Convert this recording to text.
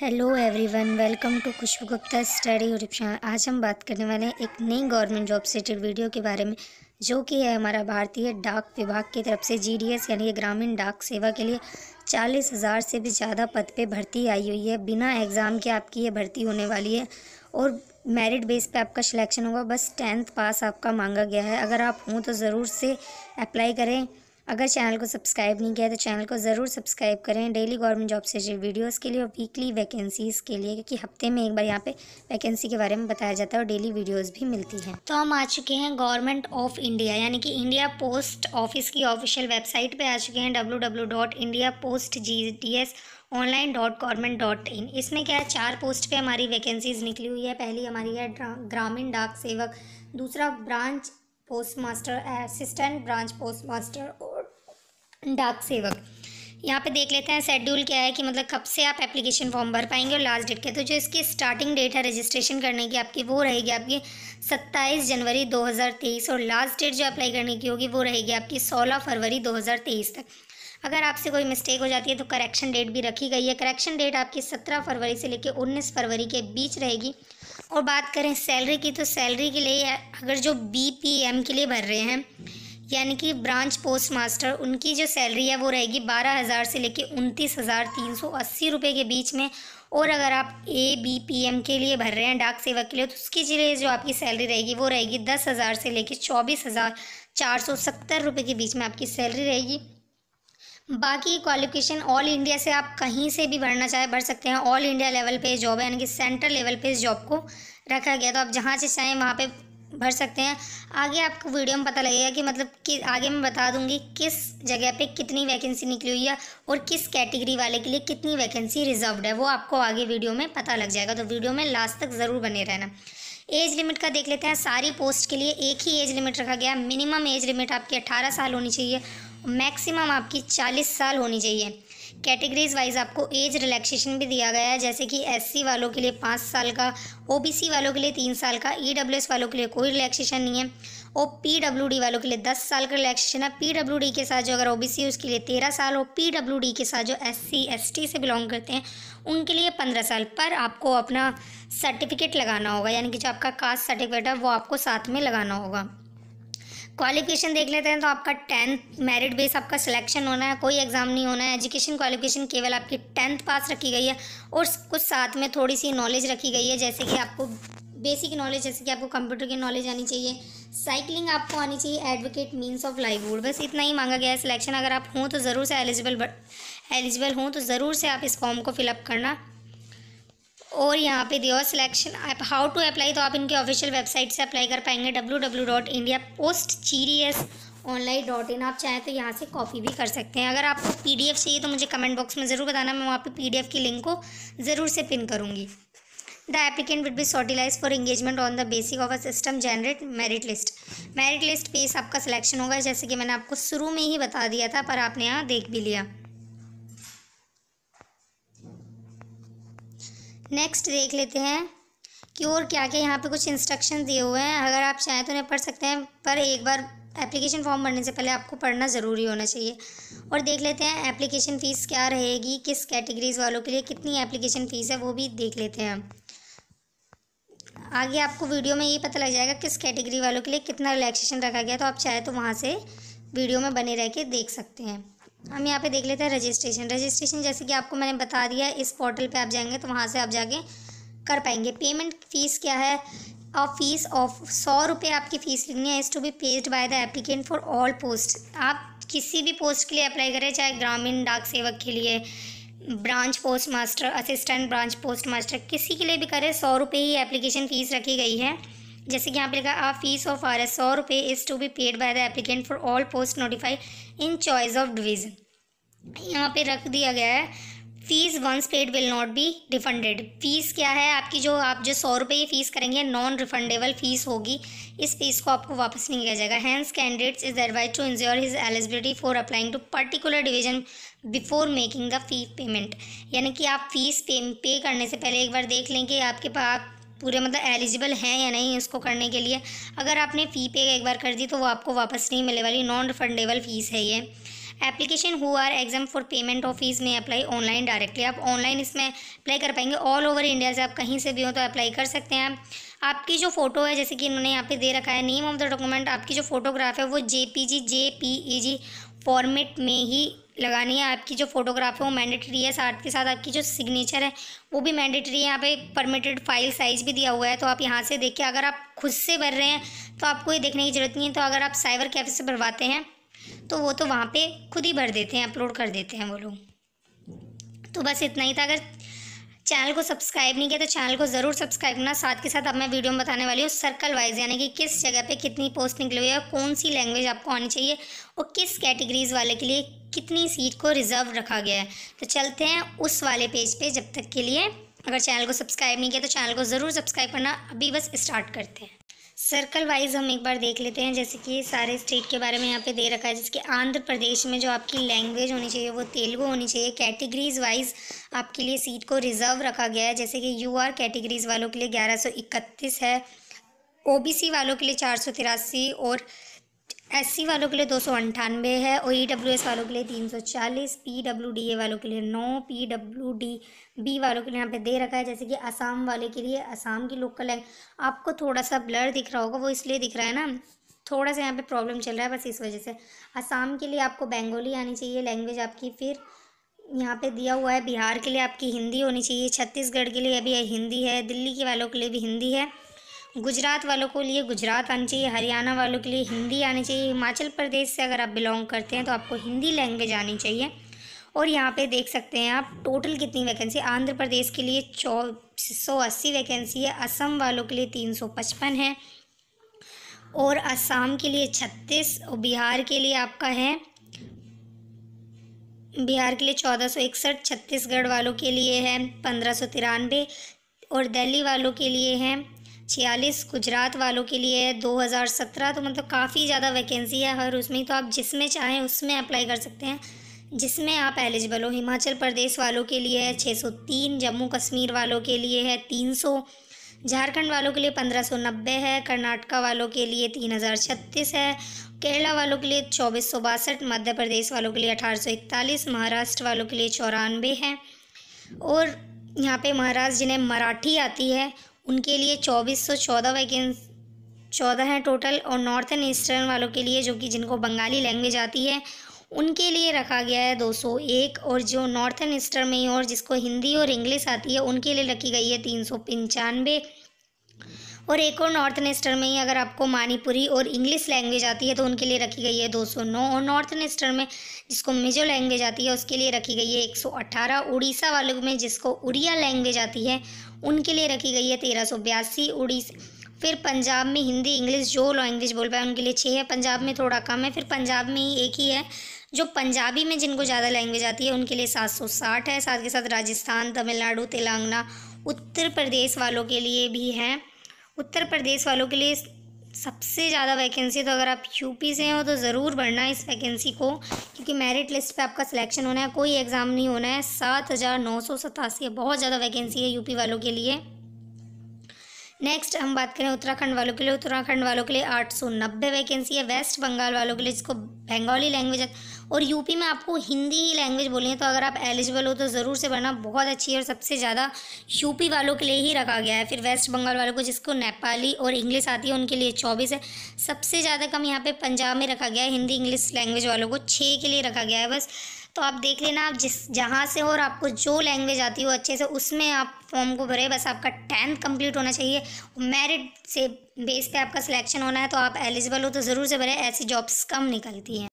hello everyone welcome to Khushbu Gupta study और आज हम बात करने वाले हैं एक नई गवर्नमेंट जॉब सेटेड वीडियो के बारे में जो कि है हमारा भारतीय डाक विभाग की तरफ से जीडीएस यानी ग्रामीण डाक सेवा के लिए चालीस हज़ार से भी ज़्यादा पद पे भर्ती आई हुई है बिना एग्ज़ाम के आपकी ये भर्ती होने वाली है और मेरिट बेस पे आपका सिलेक्शन होगा बस टेंथ पास आपका मांगा गया है अगर आप हों तो ज़रूर से अप्लाई करें अगर चैनल को सब्सक्राइब नहीं किया तो चैनल को ज़रूर सब्सक्राइब करें डेली गवर्नमेंट जॉब से रिलेटेड वीडियोस के लिए और वीकली वैकेंसीज़ के लिए क्योंकि हफ्ते में एक बार यहाँ पे वैकेंसी के बारे में बताया जाता है और डेली वीडियोस भी मिलती हैं तो हम आ चुके हैं गवर्नमेंट ऑफ इंडिया यानी कि इंडिया पोस्ट ऑफिस की ऑफिशियल वेबसाइट पर आ चुके हैं W online dot government dot in इसमें क्या है चार पोस्ट पर हमारी वैकेंसीज़ निकली हुई है पहली हमारी है ग्रामीण डाक सेवक दूसरा branch post master assistant branch post master डाक सेवक यहाँ पे देख लेते हैं शेड्यूल क्या है कि मतलब कब से आप एप्लीकेशन फॉर्म भर पाएंगे और लास्ट डेट क्या तो जो इसकी स्टार्टिंग डेट है रजिस्ट्रेशन करने की आपकी वो रहेगी आपकी 27 जनवरी 2023 और लास्ट डेट जो अप्लाई करने की होगी वो रहेगी आपकी 16 फरवरी 2023 तक अगर आपसे कोई मिस्टेक हो जाती है तो करेक्शन डेट भी रखी गई है करेक्शन डेट आपकी सत्रह फरवरी से लेकर उन्नीस फरवरी के बीच रहेगी और बात करें सैलरी की तो सैलरी के लिए अगर जो बी के लिए भर रहे हैं यानी कि ब्रांच पोस्ट मास्टर उनकी जो सैलरी है वो रहेगी बारह हज़ार से लेकर उनतीस हज़ार तीन सौ अस्सी रुपये के बीच में और अगर आप ए बी पी एम के लिए भर रहे हैं डाक सेवक के लिए तो उसके लिए जो आपकी सैलरी रहेगी वो रहेगी दस हज़ार से लेकर चौबीस हज़ार चार सौ सत्तर रुपये के बीच में आपकी सैलरी रहेगी बाकी क्वालिफिकेशन ऑल इंडिया से आप कहीं से भी भरना चाहे भर सकते हैं ऑल इंडिया लेवल पे जॉब है यानी कि सेंट्रल लेवल पे इस जॉब को रखा गया तो आप जहाँ से चाहें वहाँ पे भर सकते हैं आगे आपको वीडियो में पता लगेगा कि मतलब कि आगे मैं बता दूंगी किस जगह पे कितनी वैकेंसी निकली हुई है और किस कैटेगरी वाले के लिए कितनी वैकेंसी रिजर्व्ड है वो आपको आगे वीडियो में पता लग जाएगा तो वीडियो में लास्ट तक ज़रूर बने रहना एज लिमिट का देख लेते हैं सारी पोस्ट के लिए एक ही एज लिमिट रखा गया मिनिमम एज लिमिट आपकी अट्ठारह साल होनी चाहिए मैक्सिमम आपकी चालीस साल होनी चाहिए कैटेगरीज वाइज आपको एज रिलैक्सेशन भी दिया गया है जैसे कि एससी वालों के लिए पाँच साल का ओबीसी वालों के लिए तीन साल का ईडब्ल्यूएस e वालों के लिए कोई रिलैक्सेशन नहीं है और पीडब्ल्यूडी वालों के लिए दस साल का रिलैक्सेशन है पीडब्ल्यूडी के साथ जो अगर ओबीसी उसके लिए तेरह साल और पीडब्ल्यूडी के साथ जो एससी एसटी से बिलोंग करते हैं उनके लिए पंद्रह साल पर आपको अपना सर्टिफिकेट लगाना होगा यानी कि जो आपका कास्ट सर्टिफिकेट है वो आपको साथ में लगाना होगा क्वालिफिकेशन देख लेते हैं तो आपका टेंथ मेरिट बेस आपका सिलेक्शन होना है कोई एग्ज़ाम नहीं होना है एजुकेशन क्वालिफिकेशन केवल आपकी टेंथ पास रखी गई है और कुछ साथ में थोड़ी सी नॉलेज रखी गई है जैसे कि आपको बेसिक नॉलेज जैसे कि आपको कंप्यूटर की नॉलेज आनी चाहिए साइकिलिंग आपको आनी चाहिए एडवोकेट मीन्स ऑफ लाइववुड बस इतना ही मांगा गया है सिलेक्शन अगर आप हों तो ज़रूर से एलिजिबल एलिजिबल हों तो ज़रूर से आप इस फॉर्म को फिलअप करना और यहाँ पे दियो सिलेक्शन आप हाउ टू अप्लाई तो आप इनके ऑफिशियल वेबसाइट से अप्लाई कर पाएंगे W W dot India post GDS online dot in आप चाहें तो यहाँ से कॉपी भी कर सकते हैं अगर आपको पीडीएफ चाहिए तो मुझे कमेंट बॉक्स में ज़रूर बताना मैं वहाँ पे पीडीएफ की लिंक को ज़रूर से पिन करूँगी the applicant will be shortlisted for engagement on the basic of a system generate merit list merit list पे आपका सिलेक्शन होगा जैसे कि मैंने आपको शुरू में ही बता दिया था पर आपने यहाँ देख भी लिया नेक्स्ट देख लेते हैं कि और क्या क्या यहाँ पे कुछ इंस्ट्रक्शन दिए हुए हैं अगर आप चाहें तो उन्हें पढ़ सकते हैं पर एक बार एप्लीकेशन फॉर्म भरने से पहले आपको पढ़ना ज़रूरी होना चाहिए और देख लेते हैं एप्लीकेशन फ़ीस क्या रहेगी किस कैटेगरीज़ वालों के लिए कितनी एप्लीकेशन फ़ीस है वो भी देख लेते हैं आगे आपको वीडियो में ये पता लग जाएगा किस कैटेगरी वालों के लिए कितना रिलैक्सेशन रखा गया तो आप चाहे तो वहाँ से वीडियो में बने रह के देख सकते हैं हम यहाँ पे देख लेते हैं रजिस्ट्रेशन रजिस्ट्रेशन जैसे कि आपको मैंने बता दिया है इस पोर्टल पे आप जाएंगे तो वहाँ से आप जाके कर पाएंगे पेमेंट फ़ीस क्या है और फीस ऑफ सौ रुपये आपकी फ़ीस लिखनी है is to be paid by the applicant for all post आप किसी भी पोस्ट के लिए अप्लाई करें चाहे ग्रामीण डाक सेवक के लिए branch post master assistant branch post master किसी के लिए भी करें सौ रुपये ही एप्लीकेशन फ़ीस रखी गई है जैसे कि यहाँ पे लिखा आ फीस ऑफ आर एस सौ रुपये is to be paid by the applicant for all post notify in choice of division यहाँ पे रख दिया गया है fees once paid will not be refunded fees क्या है आपकी जो आप जो सौ रुपये फ़ीस करेंगे नॉन रिफंडेबल फ़ीस होगी इस फ़ीस को आपको वापस नहीं किया जाएगा hence candidates is advise to ensure his eligibility for applying to particular division before making the fee payment यानी कि आप फीस पे पे करने से पहले एक बार देख लें कि आपके पास पूरे मतलब एलिजिबल हैं या नहीं इसको करने के लिए अगर आपने फ़ी पे एक बार कर दी तो वो आपको वापस नहीं मिलने वाली नॉन रिफंडेबल फ़ीस है ये application who are exam for payment of fees में अप्लाई ऑनलाइन डायरेक्टली आप ऑनलाइन इसमें अप्लाई कर पाएंगे ऑल ओवर इंडिया से आप कहीं से भी हो तो अप्लाई कर सकते हैं आपकी जो फ़ोटो है जैसे कि इन्होंने यहाँ पे दे रखा है नेम ऑफ द डॉक्यूमेंट आपकी जो फोटोग्राफ है वो J P G J P E G format में ही लगानी है आपकी जो फोटोग्राफ है वो मैंडेटरी है साथ के साथ आपकी जो सिग्नेचर है वो भी मैंडेटरी है यहाँ पे परमिटेड फाइल साइज़ भी दिया हुआ है तो आप यहाँ से देखिए अगर आप खुद से भर रहे हैं तो आपको ये देखने की ज़रूरत नहीं है तो अगर आप साइबर कैफ़े से भरवाते हैं तो वो तो वहाँ पर खुद ही भर देते हैं अपलोड कर देते हैं वो लोग तो बस इतना ही था अगर चैनल को सब्सक्राइब नहीं किया तो चैनल को ज़रूर सब्सक्राइब करना साथ के साथ अब मैं वीडियो में बताने वाली हूँ सर्कल वाइज यानी कि किस जगह पे कितनी पोस्ट निकली हुई है और कौन सी लैंग्वेज आपको आनी चाहिए और किस कैटेगरीज वाले के लिए कितनी सीट को रिजर्व रखा गया है तो चलते हैं उस वाले पेज पर पे जब तक के लिए अगर चैनल को सब्सक्राइब नहीं किया तो चैनल को ज़रूर सब्सक्राइब करना अभी बस स्टार्ट करते हैं सर्कल वाइज हम एक बार देख लेते हैं जैसे कि सारे स्टेट के बारे में यहाँ पे दे रखा है जिसके आंध्र प्रदेश में जो आपकी लैंग्वेज होनी चाहिए वो तेलुगु होनी चाहिए कैटेगरीज वाइज आपके लिए सीट को रिजर्व रखा गया है जैसे कि यू आर कैटेगरीज वालों के लिए ग्यारह है ओ वालों के लिए चार और एस सी वालों के लिए दो सौ अंठानवे है ओ ई डब्ल्यू एस वालों के लिए तीन सौ चालीस पी डब्ल्यू डी ए वालों के लिए नौ पी डब्ल्यू डी बी वालों के लिए यहाँ पे दे रखा है जैसे कि असम वाले के लिए असम की लोकल है आपको थोड़ा सा ब्लर दिख रहा होगा वो इसलिए दिख रहा है ना थोड़ा सा यहाँ पे प्रॉब्लम चल रहा है बस इस वजह से असम के लिए आपको बेंगोली आनी चाहिए लैंग्वेज आपकी फिर यहाँ पे दिया हुआ है बिहार के लिए आपकी हिंदी होनी चाहिए छत्तीसगढ़ के लिए अभी हिंदी है दिल्ली के वालों के लिए भी हिंदी है गुजरात वालों को लिए गुजरात आनी चाहिए हरियाणा वालों के लिए हिंदी आनी चाहिए हिमाचल प्रदेश से अगर आप बिलोंग करते हैं तो आपको हिंदी लैंग्वेज आनी चाहिए और यहाँ पे देख सकते हैं आप टोटल कितनी वैकेंसी आंध्र प्रदेश के लिए चौ सौ अस्सी वैकेंसी है असम वालों के लिए तीन सौ पचपन है और असम के लिए छत्तीस और बिहार के लिए आपका है बिहार के लिए चौदह सौ इकसठ छत्तीसगढ़ वालों के लिए है पंद्रह सौ तिरानवे और दिल्ली वालों के लिए हैं छियालीस गुजरात वालों के लिए है दो हज़ार सत्रह तो मतलब काफ़ी ज़्यादा वैकेंसी है और उसमें तो आप जिसमें चाहें उसमें अप्लाई कर सकते हैं जिसमें आप एलिजिबल हो हिमाचल प्रदेश वालों के लिए है छः सौ तीन जम्मू कश्मीर वालों के लिए है तीन सौ झारखंड वालों के लिए पंद्रह सौ नब्बे है कर्नाटका वालों के लिए तीन हज़ार छत्तीस है केरला वालों के लिए चौबीस सौ बासठ मध्य प्रदेश वालों के लिए अठारह सौ इकतालीस महाराष्ट्र वालों के लिए चौरानवे है और यहाँ पे महाराष्ट्र जिन्हें मराठी आती है उनके लिए चौबीस सौ चौदह वैकेंस चौदह हैं टोटल और नॉर्थन ईस्टर्न वालों के लिए जो कि जिनको बंगाली लैंग्वेज आती है उनके लिए रखा गया है 201 और जो नॉर्थन ईस्टर्न में ही और जिसको हिंदी और इंग्लिश आती है उनके लिए रखी गई है तीन सौ पंचानवे और एक और नॉर्थ नेस्टर में ही अगर आपको मानीपुरी और इंग्लिश लैंग्वेज आती है तो उनके लिए रखी गई है 209 और नॉर्थ नेस्टर में जिसको मिजो लैंग्वेज आती है उसके लिए रखी गई है 118 उड़ीसा वालों में जिसको उड़िया लैंग्वेज आती है उनके लिए रखी गई है तेरह सौ बयासी उड़ीस फिर पंजाब में हिंदी इंग्लिश जो लैंग्वेज बोल पाए उनके लिए छः है पंजाब में थोड़ा कम है फिर पंजाब में ही एक ही है जो पंजाबी में जिनको ज़्यादा लैंग्वेज आती है उनके लिए सात सौ साठ है साथ के साथ राजस्थान तमिलनाडु तेलंगाना उत्तर प्रदेश वालों के लिए भी हैं उत्तर प्रदेश वालों के लिए सबसे ज़्यादा वैकेंसी तो अगर आप यूपी से हो तो ज़रूर भरना इस वैकेंसी को क्योंकि मेरिट लिस्ट पे आपका सिलेक्शन होना है कोई एग्ज़ाम नहीं होना है सात हज़ार नौ सौ सतासी बहुत ज़्यादा वैकेंसी है यूपी वालों के लिए नेक्स्ट हम बात करें उत्तराखंड वालों के लिए उत्तराखंड वालों के लिए आठ सौ नब्बे वैकेंसी है वेस्ट बंगाल वालों के लिए जिसको बंगाली लैंग्वेज और यूपी में आपको हिंदी ही लैंग्वेज बोलनी है तो अगर आप एलिजिबल हो तो ज़रूर से भरना बहुत अच्छी है और सबसे ज़्यादा यूपी वालों के लिए ही रखा गया है फिर वेस्ट बंगाल वालों को जिसको नेपाली और इंग्लिश आती है उनके लिए चौबीस है सबसे ज़्यादा कम यहाँ पर पंजाब में रखा गया है हिंदी इंग्लिश लैंग्वेज वालों को छः के लिए रखा गया है बस तो आप देख लेना आप जिस जहाँ से हो और आपको जो लैंग्वेज आती हो अच्छे से उसमें आप फॉर्म को भरे बस आपका टेंथ कंप्लीट होना चाहिए मेरिट से बेस पे आपका सिलेक्शन होना है तो आप एलिजिबल हो तो ज़रूर से भरे ऐसी जॉब्स कम निकलती हैं